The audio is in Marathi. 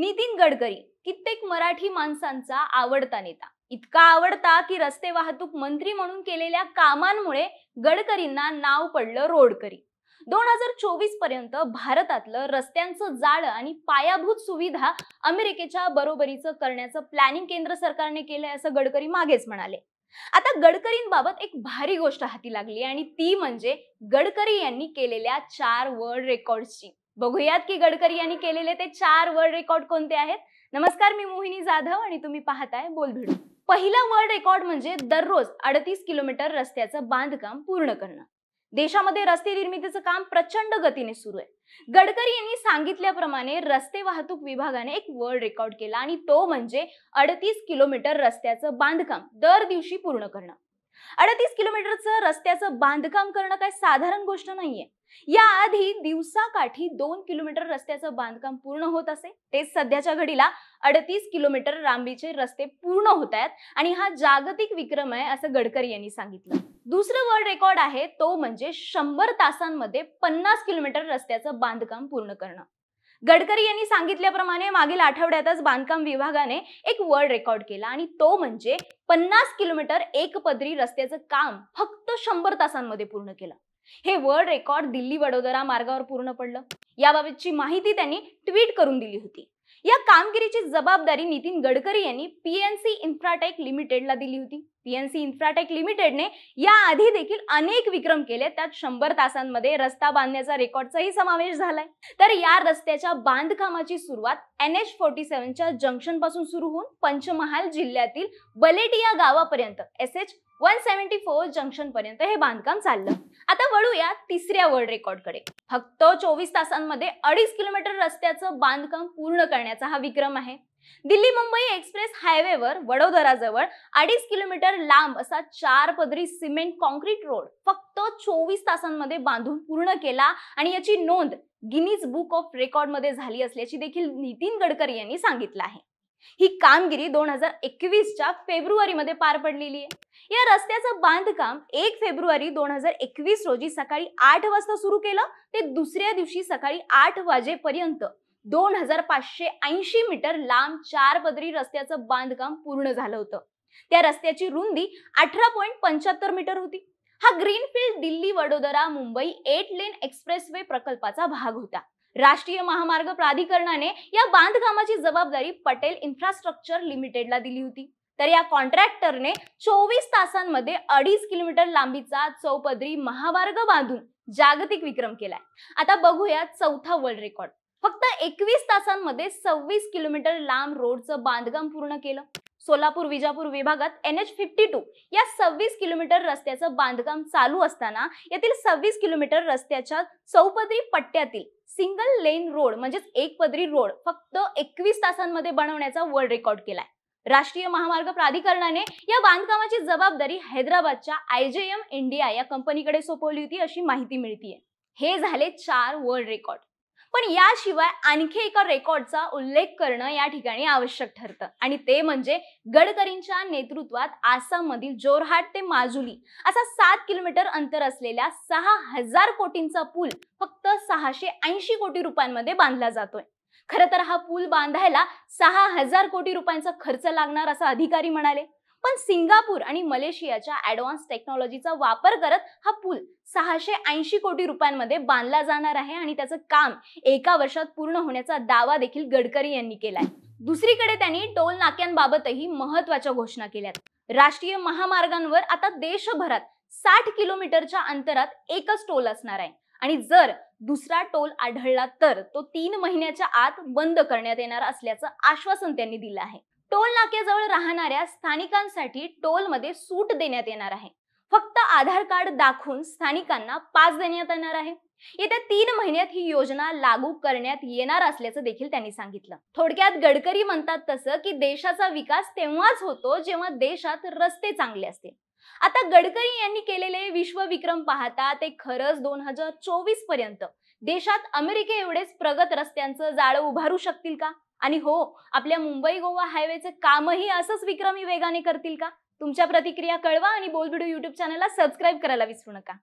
नितीन गडकरी कित्येक मराठी माणसांचा आवडता नेता इतका आवडता की रस्ते वाहतूक मंत्री म्हणून केलेल्या कामांमुळे गडकरींना नाव पडलं रोडकरी दोन हजार चोवीस पर्यंत भारतातलं रस्त्यांचं जाळं आणि पायाभूत सुविधा अमेरिकेच्या बरोबरीचं करण्याचं प्लॅनिंग केंद्र सरकारने केलंय असं गडकरी मागेच म्हणाले आता गडकरींबाबत एक भारी गोष्ट हाती लागली आणि ती म्हणजे गडकरी यांनी केलेल्या चार वर्ल्ड रेकॉर्डची बघूयात की गडकरी यांनी केलेले ते चार वर्ल्ड रेकॉर्ड कोणते आहेत नमस्कार मी मोहिनी जाधव आणि तुम्ही पाहताय बोलभिडू पहिला वर्ल्ड रेकॉर्ड म्हणजे दररोज अडतीस किलोमीटर रस्त्याचं बांधकाम पूर्ण करणं देशामध्ये रस्ते निर्मितीचं काम प्रचंड गतीने सुरू आहे गडकरी यांनी सांगितल्याप्रमाणे रस्ते वाहतूक विभागाने एक वर्ल्ड रेकॉर्ड केला आणि तो म्हणजे अडतीस किलोमीटर रस्त्याचं बांधकाम दर दिवशी पूर्ण करणं अडतीस किलोमीटरचं रस्त्याचं बांधकाम करणं काय साधारण गोष्ट नाहीये याआधी दिवसाकाठी दोन किलोमीटर रस्त्याचं बांधकाम पूर्ण होत असे ते सध्याच्या घडीला अडतीस किलोमीटर लांबीचे रस्ते पूर्ण होत आहेत आणि हा जागतिक विक्रम आहे असं गडकरी यांनी सांगितलं दुसरं वर्ल्ड रेकॉर्ड आहे तो म्हणजे शंभर तासांमध्ये पन्नास किलोमीटर रस्त्याचं बांधकाम पूर्ण करणं गडकरी यांनी सांगितल्याप्रमाणे मागील आठवड्यातच बांधकाम विभागाने एक वर्ल्ड रेकॉर्ड केला आणि तो म्हणजे पन्नास किलोमीटर एक पदरी रस्त्याचं काम फक्त शंभर तासांमध्ये पूर्ण केलं हे वर्ल्ड रेकॉर्ड दिल्ली वडोदरा मार्गावर पूर्ण पडलं याबाबतची माहिती त्यांनी ट्विट करून दिली होती या कामगिरीची जबाबदारी नितीन गडकरी यांनी पीएनसी इन्फ्राटेक लिमिटेडला दिली होती पीएनसी इन्फ्राटेक लिमिटेडने याआधी देखील अनेक विक्रम केले त्यात शंभर तासांमध्ये रस्ता बांधण्याचा रेकॉर्डचाही समावेश झालाय तर या रस्त्याच्या बांधकामाची सुरुवात एन एच फोर्टी सेव्हनच्या जंक्शन पासून सुरू होऊन पंचमहाल जिल्ह्यातील बलेटिया गावापर्यंत S H one seventy four junction पर्यंत हे बांधकाम चाललं आता वळूया तिसऱ्या वर्ल्ड रेकॉर्डकडे फक्त चोवीस तासांमध्ये अडीच किलोमीटर रस्त्याचं बांधकाम पूर्ण करण्याचा हा विक्रम आहे दिल्ली मुंबई एक्सप्रेस हायवेवर वडोदराजवळ अडीच किलोमीटर लांब असा चार पदरी सिमेंट कॉन्क्रीट रोड फक्त चोवीस तासांमध्ये बांधून पूर्ण केला आणि याची नोंद गिनीज बुक ऑफ मध्ये झाली असल्याची देखील नितीन गडकरी यांनी सांगितलं आहे ही कामगिरी दोन हजार एकवीसच्या फेब्रुवारीमध्ये पार पडलेली आहे या रस्त्याचं बांधकाम एक फेब्रुवारी दोन हजार एकवीस रोजी सकाळी आठ वाजता सुरू केलं ते दुसऱ्या दिवशी सकाळी आठ वाजेपर्यंत दोन हजार पाचशे ऐंशी मीटर लांब चार पदरी रस्त्याचं बांधकाम पूर्ण झालं होतं त्या रस्त्याची रुंदी अठरा पॉईंट पंच्याहत्तर मीटर होती हा greenfield Delhi Vadodara Mumbai eight lane expressway प्रकल्पाचा भाग होता राष्ट्रीय महामार्ग प्राधिकरणाने या बांधकामाची जबाबदारी पटेल इन्फ्रास्ट्रक्चर लिमिटेडला दिली होती तर या कॉन्ट्रॅक्टरने चोवीस तासांमध्ये अडीच किलोमीटर लांबीचा चौपदरी महामार्ग बांधून जागतिक विक्रम केलाय आता बघूया चौथा वर्ल्ड रेकॉर्ड फक्त एकवीस तासांमध्ये सव्वीस किलोमीटर लांब रोडचं बांधकाम पूर्ण केलं सोलापूर विजापूर विभागात एन एच फिफ्टी टू या सव्वीस किलोमीटर रस्त्याचं बांधकाम चालू असताना यातील सव्वीस किलोमीटर रस्त्याच्या चौपदरी पट्ट्यातील सिंगल लेन रोड म्हणजेच एक पदरी रोड फक्त एकवीस तासांमध्ये बनवण्याचा वर्ल्ड रेकॉर्ड केलाय राष्ट्रीय महामार्ग प्राधिकरणाने या बांधकामाची जबाबदारी हैदराबादच्या एम इंडिया या कंपनीकडे सोपवली होती अशी माहिती मिळतीये हे झाले चार वर्ल्ड रेकॉर्ड पण याशिवाय आणखी एका रेकॉर्डचा उल्लेख करणं या ठिकाणी आवश्यक ठरतं आणि ते म्हणजे गडकरींच्या नेतृत्वात आसाममधील जोरहाट ते माजुली असा सात किलोमीटर अंतर असलेल्या सहा हजार कोटींचा पूल फक्त सहाशे ऐंशी कोटी रुपयांमध्ये बांधला जातोय खर तर हा पूल बांधायला सहा हजार कोटी रुपयांचा खर्च लागणार असं अधिकारी म्हणाले पण सिंगापूर आणि मलेशियाच्या ऍडव्हान्स टेक्नॉलॉजीचा वापर करत हा पूल सहाशे ऐंशी कोटी रुपयांमध्ये बांधला जाणार आहे आणि त्याचं काम एका वर्षात पूर्ण होण्याचा दावा देखील गडकरी यांनी केलाय दुसरीकडे त्यांनी टोल नाक्यांबाबतही महत्वाच्या घोषणा केल्यात राष्ट्रीय महामार्गांवर आता देशभरात साठ किलोमीटरच्या अंतरात एकच टोल असणार आहे आणि जर दुसरा टोल आढळला तर तो तीन महिन्याच्या आत बंद करण्यात येणार असल्याचं आश्वासन त्यांनी दिलं आहे टोल नाक्याजवळ राहणाऱ्या स्थानिकांसाठी टोलमध्ये सूट देण्यात येणार आहे फक्त आधार कार्ड दाखवून स्थानिकांना पास देण्यात येणार आहे येत्या तीन महिन्यात ही योजना लागू करण्यात येणार असल्याचं देखील त्यांनी सांगितलं थोडक्यात गडकरी म्हणतात तसं की देशाचा विकास तेव्हाच होतो जेव्हा देशात रस्ते चांगले असतील आता गडकरी यांनी केलेले विश्वविक्रम पाहता ते खरंच दोन हजार चोवीस पर्यंत देशात अमेरिके एवढेच प्रगत रस्त्यांचं जाळं उभारू शकतील का आणि हो आपल्या मुंबई गोवा हायवेचं कामही असंच विक्रमी वेगाने करतील का तुमच्या प्रतिक्रिया कळवा आणि बोलबिडू युट्यूब चॅनलला सबस्क्राईब करायला विसरू नका